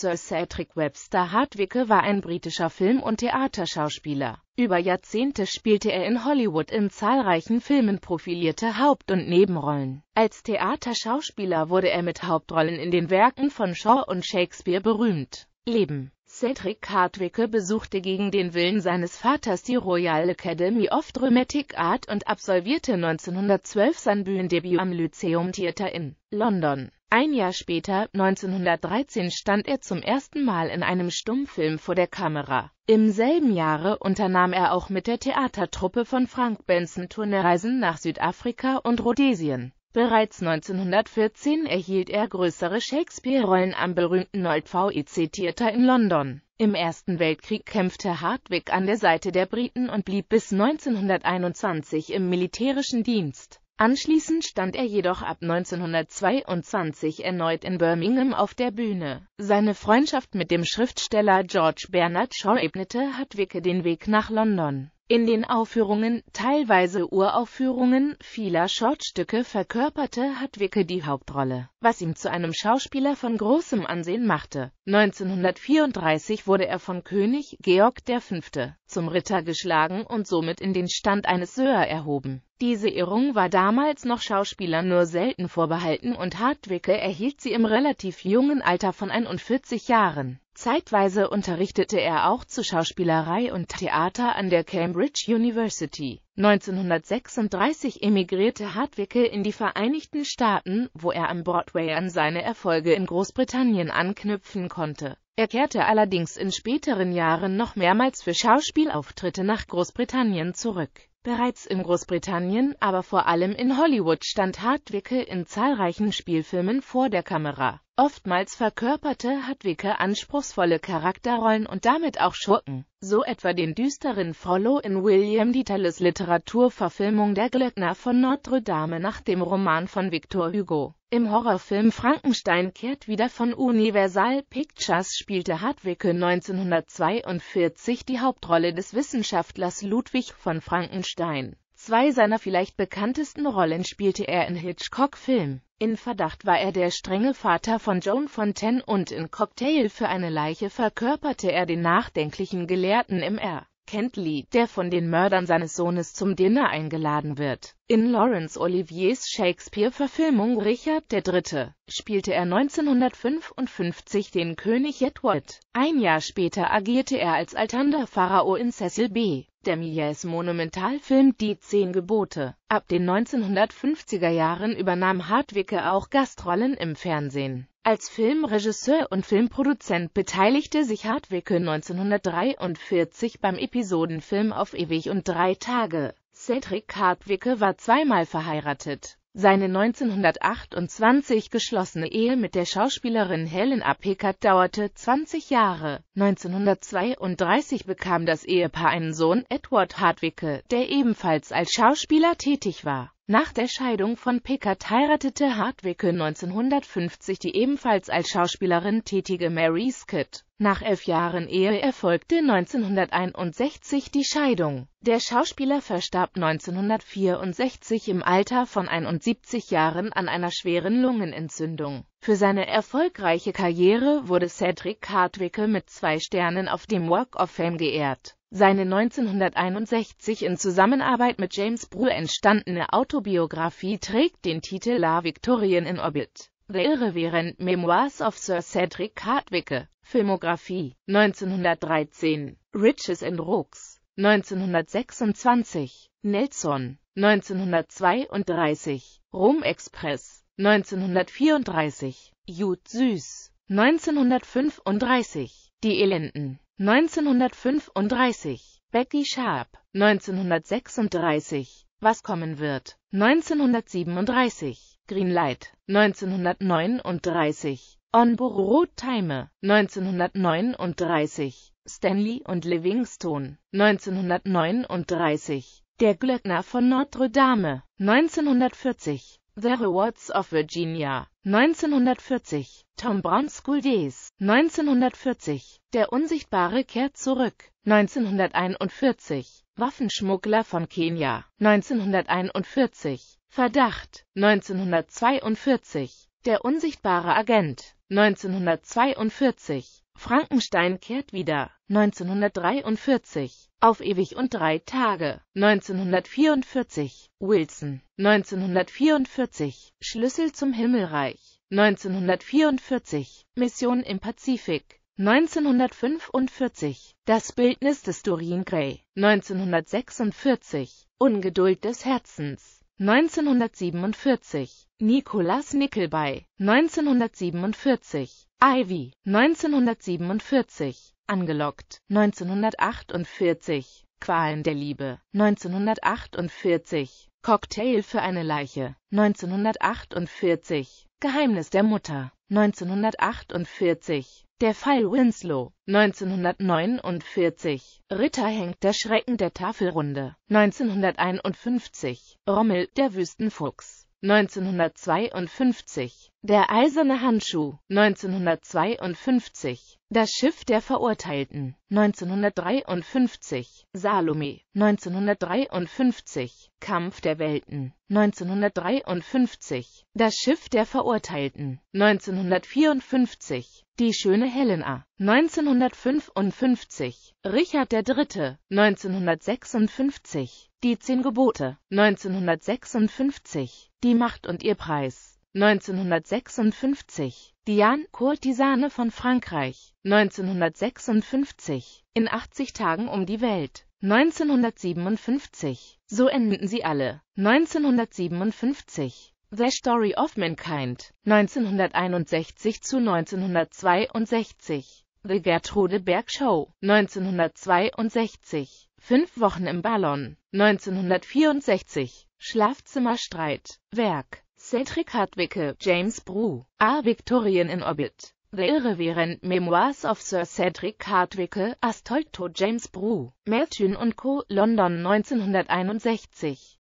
Sir Cedric Webster Hardwicke war ein britischer Film- und Theaterschauspieler. Über Jahrzehnte spielte er in Hollywood in zahlreichen Filmen profilierte Haupt- und Nebenrollen. Als Theaterschauspieler wurde er mit Hauptrollen in den Werken von Shaw und Shakespeare berühmt. Leben Cedric Hardwicke besuchte gegen den Willen seines Vaters die Royal Academy of Dramatic Art und absolvierte 1912 sein Bühnendebüt am Lyceum Theatre in London. Ein Jahr später, 1913, stand er zum ersten Mal in einem Stummfilm vor der Kamera. Im selben Jahre unternahm er auch mit der Theatertruppe von Frank Benson Tourneereisen nach Südafrika und Rhodesien. Bereits 1914 erhielt er größere Shakespeare-Rollen am berühmten Old VEC Theater in London. Im Ersten Weltkrieg kämpfte Hartwig an der Seite der Briten und blieb bis 1921 im militärischen Dienst. Anschließend stand er jedoch ab 1922 erneut in Birmingham auf der Bühne. Seine Freundschaft mit dem Schriftsteller George Bernard Shaw ebnete Hadwicke den Weg nach London. In den Aufführungen, teilweise Uraufführungen, vieler Shortstücke verkörperte Hadwicke die Hauptrolle, was ihm zu einem Schauspieler von großem Ansehen machte. 1934 wurde er von König Georg V zum Ritter geschlagen und somit in den Stand eines Söer erhoben. Diese Ehrung war damals noch Schauspielern nur selten vorbehalten und Hartwicke erhielt sie im relativ jungen Alter von 41 Jahren. Zeitweise unterrichtete er auch zu Schauspielerei und Theater an der Cambridge University. 1936 emigrierte Hartwicke in die Vereinigten Staaten, wo er am Broadway an seine Erfolge in Großbritannien anknüpfen konnte. Er kehrte allerdings in späteren Jahren noch mehrmals für Schauspielauftritte nach Großbritannien zurück. Bereits in Großbritannien, aber vor allem in Hollywood stand Hartwicke in zahlreichen Spielfilmen vor der Kamera. Oftmals verkörperte Hartwicke anspruchsvolle Charakterrollen und damit auch Schurken, so etwa den düsteren Follow in William Dieterles Literaturverfilmung Der Glöckner von Notre Dame nach dem Roman von Victor Hugo. Im Horrorfilm Frankenstein kehrt wieder von Universal Pictures spielte Hartwicke 1942 die Hauptrolle des Wissenschaftlers Ludwig von Frankenstein. Zwei seiner vielleicht bekanntesten Rollen spielte er in Hitchcock-Filmen. In Verdacht war er der strenge Vater von Joan Fontaine und in Cocktail für eine Leiche verkörperte er den nachdenklichen Gelehrten Mr kennt Lee, der von den Mördern seines Sohnes zum Dinner eingeladen wird. In Laurence Oliviers Shakespeare-Verfilmung Richard III. spielte er 1955 den König Edward. Ein Jahr später agierte er als alternder Pharao in Cecil B. DeMilles Monumentalfilm Die Zehn Gebote. Ab den 1950er Jahren übernahm Hartwicke auch Gastrollen im Fernsehen. Als Filmregisseur und Filmproduzent beteiligte sich Hartwicke 1943 beim Episodenfilm Auf ewig und drei Tage. Cedric Hartwicke war zweimal verheiratet. Seine 1928 geschlossene Ehe mit der Schauspielerin Helen Appekat dauerte 20 Jahre. 1932 bekam das Ehepaar einen Sohn, Edward Hartwicke, der ebenfalls als Schauspieler tätig war. Nach der Scheidung von Pickard heiratete Hartwicke 1950 die ebenfalls als Schauspielerin tätige Mary Skid. Nach elf Jahren Ehe erfolgte 1961 die Scheidung. Der Schauspieler verstarb 1964 im Alter von 71 Jahren an einer schweren Lungenentzündung. Für seine erfolgreiche Karriere wurde Cedric Hartwicke mit zwei Sternen auf dem Walk of Fame geehrt. Seine 1961 in Zusammenarbeit mit James Brew entstandene Autobiografie trägt den Titel La Victorian in Orbit. The Irreverent Memoirs of Sir Cedric Hardwicke, Filmografie, 1913, Riches and Rooks, 1926, Nelson, 1932, Rom Express, 1934, Jud Süß, 1935, Die Elenden, 1935, Becky Sharp, 1936, Was kommen wird, 1937, Greenlight, 1939, On Borrowed Time, 1939, Stanley und Livingstone, 1939, Der Glöckner von Notre Dame, 1940, The Rewards of Virginia, 1940, Tom Brown's School Days, 1940, Der Unsichtbare kehrt zurück, 1941, Waffenschmuggler von Kenia, 1941, Verdacht, 1942, Der unsichtbare Agent, 1942 Frankenstein kehrt wieder 1943 Auf ewig und drei Tage 1944 Wilson 1944 Schlüssel zum Himmelreich 1944 Mission im Pazifik 1945 Das Bildnis des Dorian Gray 1946 Ungeduld des Herzens 1947, Nicolas Nickelby, 1947, Ivy, 1947, Angelockt, 1948, Qualen der Liebe, 1948, Cocktail für eine Leiche, 1948, Geheimnis der Mutter, 1948, der Fall Winslow, 1949, Ritter hängt der Schrecken der Tafelrunde, 1951, Rommel, der Wüstenfuchs, 1952, der eiserne Handschuh 1952, Das Schiff der Verurteilten 1953, Salome 1953, Kampf der Welten 1953, Das Schiff der Verurteilten 1954, Die schöne Helena 1955, Richard III 1956, Die zehn Gebote 1956, Die Macht und ihr Preis 1956 Diane, Kurtisane von Frankreich, 1956 In 80 Tagen um die Welt, 1957 So enden sie alle, 1957 The Story of Mankind, 1961 zu 1962 The Gertrude Berg Show, 1962 Fünf Wochen im Ballon, 1964 Schlafzimmerstreit, Werk Cedric Hardwicke, James Brew, A Victorian in Orbit. The Irreverent Memoirs of Sir Cedric Hardwicke, Astolto James Brew, Märtyn und Co., London 1961